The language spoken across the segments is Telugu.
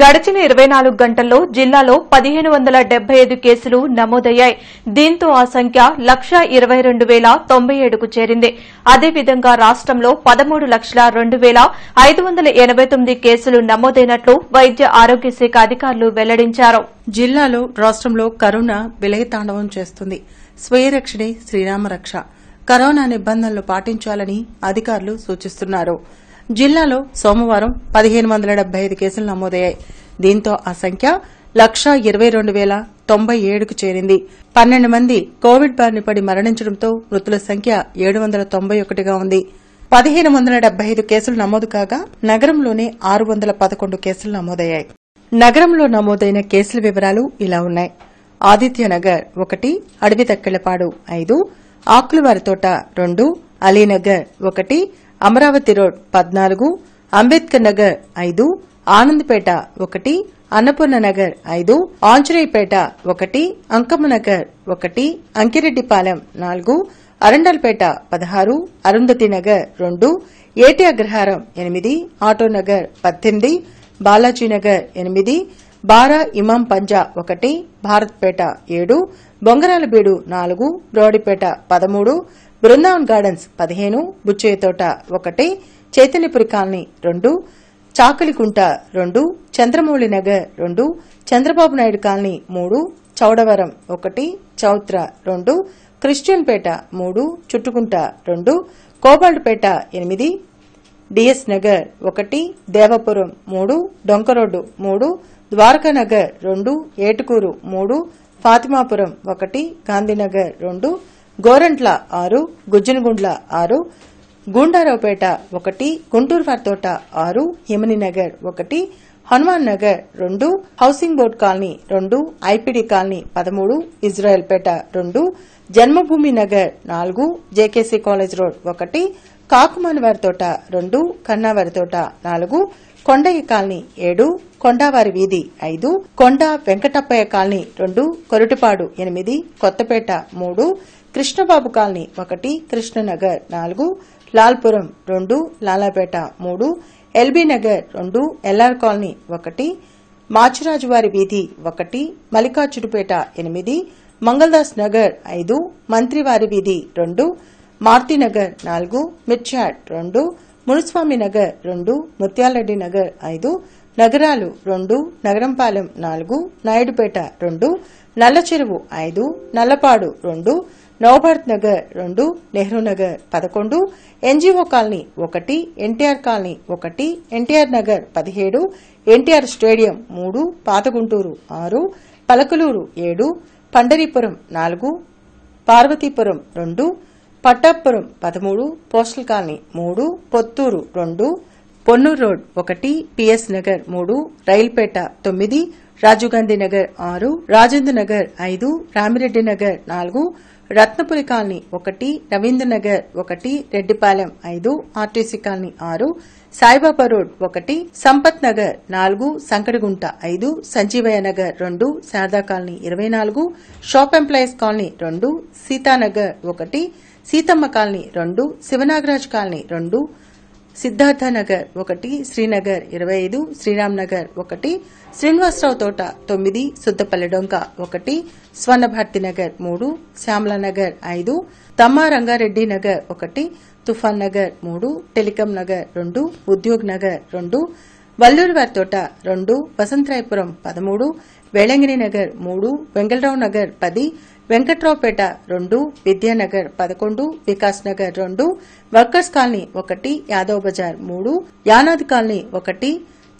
గడిచిన ఇరవై నాలుగు గంటల్లో జిల్లాలో పదిహేను వందల డెబ్బై ఐదు కేసులు నమోదయ్యాయి దీంతో ఆ సంఖ్య లక్ష ఇరవై రెండు వేల తొంభై ఏడుకు చేరింది అదేవిధంగా రాష్టంలో పదమూడు లక్షల రెండు వేల ఐదు వందల ఎనబై తొమ్మిది కేసులు నమోదైనట్లు వైద్య ఆరోగ్య శాఖ అధికారులు వెల్లడించారు జిల్లాలో రాష్టంలో కరోనా విలయతాండవం చేస్తుంది స్వయరక్షణే శ్రీరామరక్ష కరోనా నిబంధనలు పాటించాలని అధికారులు సూచిస్తున్నారు జిల్లాలో సోమవారం పదిహేను వందల డెబ్బై ఐదు కేసులు నమోదయ్యాయి దీంతో ఆ సంఖ్య లక్షా ఇరవై రెండు వేల తొంభై ఏడుకు చేరింది పన్నెండు మంది కోవిడ్ బారిన పడి మరణించడంతో మృతుల సంఖ్య ఏడు వందల తొంభై ఒకటిగా ఉంది పదిహేను వందల డెబ్బై ఐదు కేసులు నమోదు కాగా నగరంలోనే ఆరు వందల పదకొండు కేసులు నమోదయ్యాయి నగరంలో నమోదైన కేసుల వివరాలు ఇలా ఉన్నాయి ఆదిత్యనగర్ ఒకటి అడవి తక్కెళ్లపాడు ఐదు ఆకులవారితోట రెండు అలీనగర్ ఒకటి అమరావతి రోడ్ పద్నాలుగు అంబేద్కర్ నగర్ ఐదు ఆనంద్పేట ఒకటి అన్నపూర్ణ నగర్ ఐదు ఆంజనేయపేట ఒకటి అంకమ్మనగర్ ఒకటి అంకిరెడ్డిపాలెం నాలుగు అరండల్పేట పదహారు అరుంధతి నగర్ రెండు ఏటి అగ్రహారం ఎనిమిది ఆటోనగర్ పద్దెనిమిది బాలాజీనగర్ ఎనిమిది బారా ఇమాం పంజా ఒకటి భారత్పేట ఏడు బొంగరాలబీడు నాలుగు బ్రోడిపేట పదమూడు బృందావన్ గార్డెన్స్ పదిహేను బుచ్చయ్యతోట ఒకటి చైతన్యపురి కాలనీ రెండు చాకలిగుంట రెండు చంద్రమౌళి నగర్ రెండు చంద్రబాబు నాయుడు కాలనీ మూడు చౌడవరం ఒకటి చౌత్ర రెండు క్రిస్టియన్పేట మూడు చుట్టుకుంట రెండు కోబాల్డ్పేట ఎనిమిది డిఎస్ నగర్ ఒకటి దేవపురం మూడు డొంకరోడ్డు మూడు ద్వారకా నగర్ రెండు ఏటుకూరు మూడు ఫాతిమాపురం ఒకటి గాంధీనగర్ రెండు గోరంట్ల ఆరు గుజ్జనగుండ్ల ఆరు గూండారావుపేట ఒకటి గుంటూరు వారితోట ఆరు హిమనీనగర్ ఒకటి హనుమాన్ నగర్ రెండు హౌసింగ్ బోర్డ్ కాలనీ రెండు ఐపీడీ కాలనీ పదమూడు ఇజ్రాయెల్పేట రెండు జన్మభూమి నగర్ నాలుగు జేకేసీ కాలేజ్ రోడ్ ఒకటి కాకుమాన్ వారితోట రెండు కన్నావారితోట నాలుగు కొండయ్య కాలనీ ఏడు కొండావారి వీధి ఐదు కొండ వెంకటప్పయ్య కాలనీ రెండు కొరటిపాడు ఎనిమిది కొత్తపేట మూడు కృష్ణబాబు కాలనీ ఒకటి కృష్ణనగర్ నాలుగు లాల్పురం రెండు లాలాపేట మూడు ఎల్బీ నగర్ రెండు ఎల్ఆర్ కాలనీ ఒకటి మాచిరాజువారి వీధి ఒకటి మల్లికార్జునపేట ఎనిమిది మంగళదాస్ నగర్ ఐదు మంత్రివారి వీధి రెండు మార్తినగర్ నాలుగు మిర్చాడ్ రెండు మునుస్వామి నగర్ రెండు ముత్యాలరెడ్డి నగర్ ఐదు నగరాలు రెండు నగరంపాలెం నాలుగు నాయుడుపేట రెండు నల్లచెరువు ఐదు నల్లపాడు రెండు నవభారత్ నగర్ రెండు నెహ్రూ నగర్ పదకొండు ఎన్జీఓ కాలనీ ఒకటి ఎన్టీఆర్ కాలనీ ఒకటి ఎన్టీఆర్ నగర్ పదిహేడు ఎన్టీఆర్ స్టేడియం మూడు పాతగుంటూరు ఆరు పలకలూరు ఏడు పండరీపురం నాలుగు పార్వతీపురం రెండు పట్టాపురం పదమూడు పోస్టల్ కాలనీ మూడు పొత్తూరు రెండు పొన్నూరు రోడ్ ఒకటి పిఎస్ నగర్ మూడు రైల్పేట తొమ్మిది రాజీవ్ గాంధీ నగర్ ఆరు రాజేంద్ర నగర్ ఐదు రామిరెడ్డి నగర్ నాలుగు రత్నపురి కాలనీ ఒకటి రవీంద్రనగర్ ఒకటి రెడ్డిపాలెం ఐదు ఆర్టీసీ కాలనీ ఆరు సాయిబాబా రోడ్ ఒకటి సంపత్ నగర్ నాలుగు సంకటగుంట ఐదు సంజీవయ్య నగర్ రెండు శారదా కాలనీ ఇరవై నాలుగు షాప్ ఎంప్లాయీస్ కాలనీ రెండు సీతానగర్ ఒకటి సీతమ్మ కాలనీ రెండు శివనాగరాజ్ కాలనీ రెండు సిద్ధార్థనగర్ ఒకటి శ్రీనగర్ ఇరవై ఐదు శ్రీరామ్ నగర్ ఒకటి శ్రీనివాసరావు తోట తొమ్మిది సుద్దపల్లి డొంక ఒకటి స్వర్ణభారతి నగర్ మూడు శ్యామలానగర్ ఐదు తమ్మారంగారెడ్డి నగర్ ఒకటి తుఫాన్ నగర్ మూడు టెలికం నగర్ రెండు ఉద్యోగ్ నగర్ రెండు వల్లూరువారి తోట రెండు వసంతరాయపురం పదమూడు వేళంగిరి నగర్ మూడు వెంగళరావు నగర్ పది వెంకట్రావుపేట రెండు విద్యానగర్ పదకొండు వికాస్ నగర్ రెండు వర్కర్స్ కాలనీ ఒకటి యాదవ్ బజార్ మూడు యానాద్ కాలనీ ఒకటి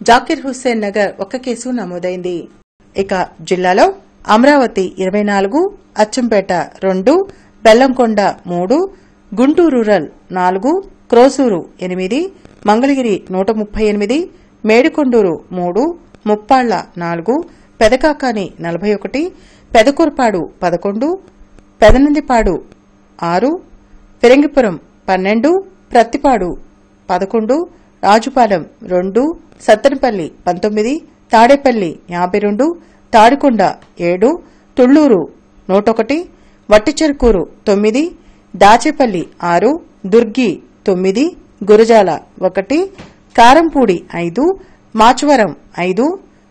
జాకిర్ హుస్సేన్ నగర్ ఒక కేసు నమోదైంది ఇక జిల్లాలో అమరావతి ఇరవై నాలుగు అచ్చంపేట రెండు బెల్లంకొండ మూడు గుంటూరు రూరల్ నాలుగు క్రోసూరు ఎనిమిది మంగళగిరి నూట ముప్పై ఎనిమిది మేడికొండూరు మూడు ముప్పాళ్ల నాలుగు పెదకాకాని నలభై ఒకటి పెదకూర్పాడు పదకొండు పెదనందిపాడు ఆరు ఫిరంగిపురం పన్నెండు ప్రత్తిపాడు పదకొండు రాజుపాలెం రెండు సత్తెనపల్లి పంతొమ్మిది తాడేపల్లి యాభై రెండు తాడికొండ ఏడు తుళ్లూరు నూటొకటి వట్టిచెరుకూరు తొమ్మిది దాచేపల్లి ఆరు దుర్గి తొమ్మిది గురజాల ఒకటి కారంపూడి ఐదు మాచవరం ఐదు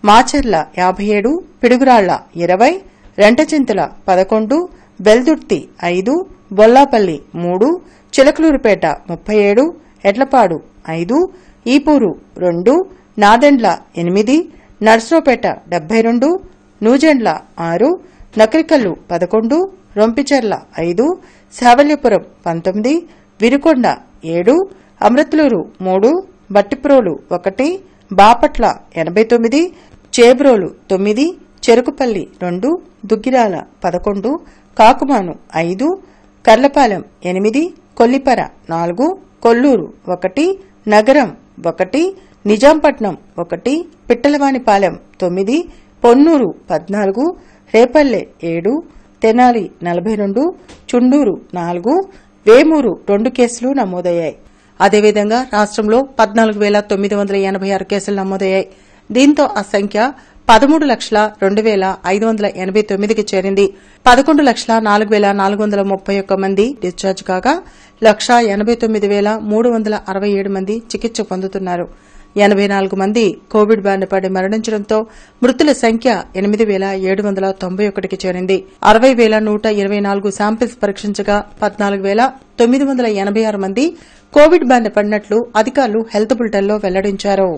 మాచర్ల యాభై ఏడు పిడుగురాళ్ల ఇరవై రెంటచింతల పదకొండు బెల్దుర్తి ఐదు బొల్లాపల్లి మూడు చిలకలూరుపేట ముప్పై ఏడు ఎడ్లపాడు ఐదు ఈపూరు రెండు నాదెండ్ల ఎనిమిది నర్సోపేట డెబ్బై రెండు నూజెండ్ల ఆరు నకరికల్లు పదకొండు రొంపిచెర్ల ఐదు శావల్యపురం పంతొమ్మిది విరుకొండ ఏడు అమృత్లూరు మూడు బట్టిప్రోలు ఒకటి బాపట్ల ఎనభై తొమ్మిది చేబ్రోలు తొమ్మిది చెరుకుపల్లి రెండు దుగ్గిరాల పదకొండు కాకుమాను ఐదు కర్లపాలెం ఎనిమిది కొల్లిపర నాలుగు కొల్లూరు ఒకటి నగరం ఒకటి నిజాంపట్నం ఒకటి పిట్టలవాణిపాలెం తొమ్మిది పొన్నూరు పద్నాలుగు రేపల్లె ఏడు తెనాలి నలభై రెండు చుండూరు నాలుగు వేమూరు రెండు కేసులు నమోదయ్యాయి అదేవిధంగా రాష్ట్రంలో పద్నాలుగు వేల తొమ్మిది వందల ఎనభై ఆరు కేసులు నమోదయ్యాయి దీంతో ఆ సంఖ్య పదమూడు లక్షల రెండు వేల ఐదు వందల ఎనభై తొమ్మిదికి చేరింది పదకొండు లక్షల నాలుగు వేల నాలుగు వందల ముప్పై ఒక్క మంది డిశ్చార్జ్ కాగా లక్ష ఎనభై తొమ్మిది వేల మూడు వందల అరవై ఏడు మంది చికిత్స పొందుతున్నారు ఎనభై నాలుగు మంది కోవిడ్ బారిన పడి మరణించడంతో మృతుల సంఖ్య ఎనిమిది వేల ఏడు వందల తొంభై ఒకటికి చేరింది అరవై వేల నూట ఇరవై నాలుగు శాంపిల్స్ పరీక్షించగా పద్నాలుగు వేల తొమ్మిది వందల ఎనభై ఆరు మంది కోవిడ్ బారిన పడినట్లు అధికారులు హెల్త్ బులెటిన్లో వెల్లడించారు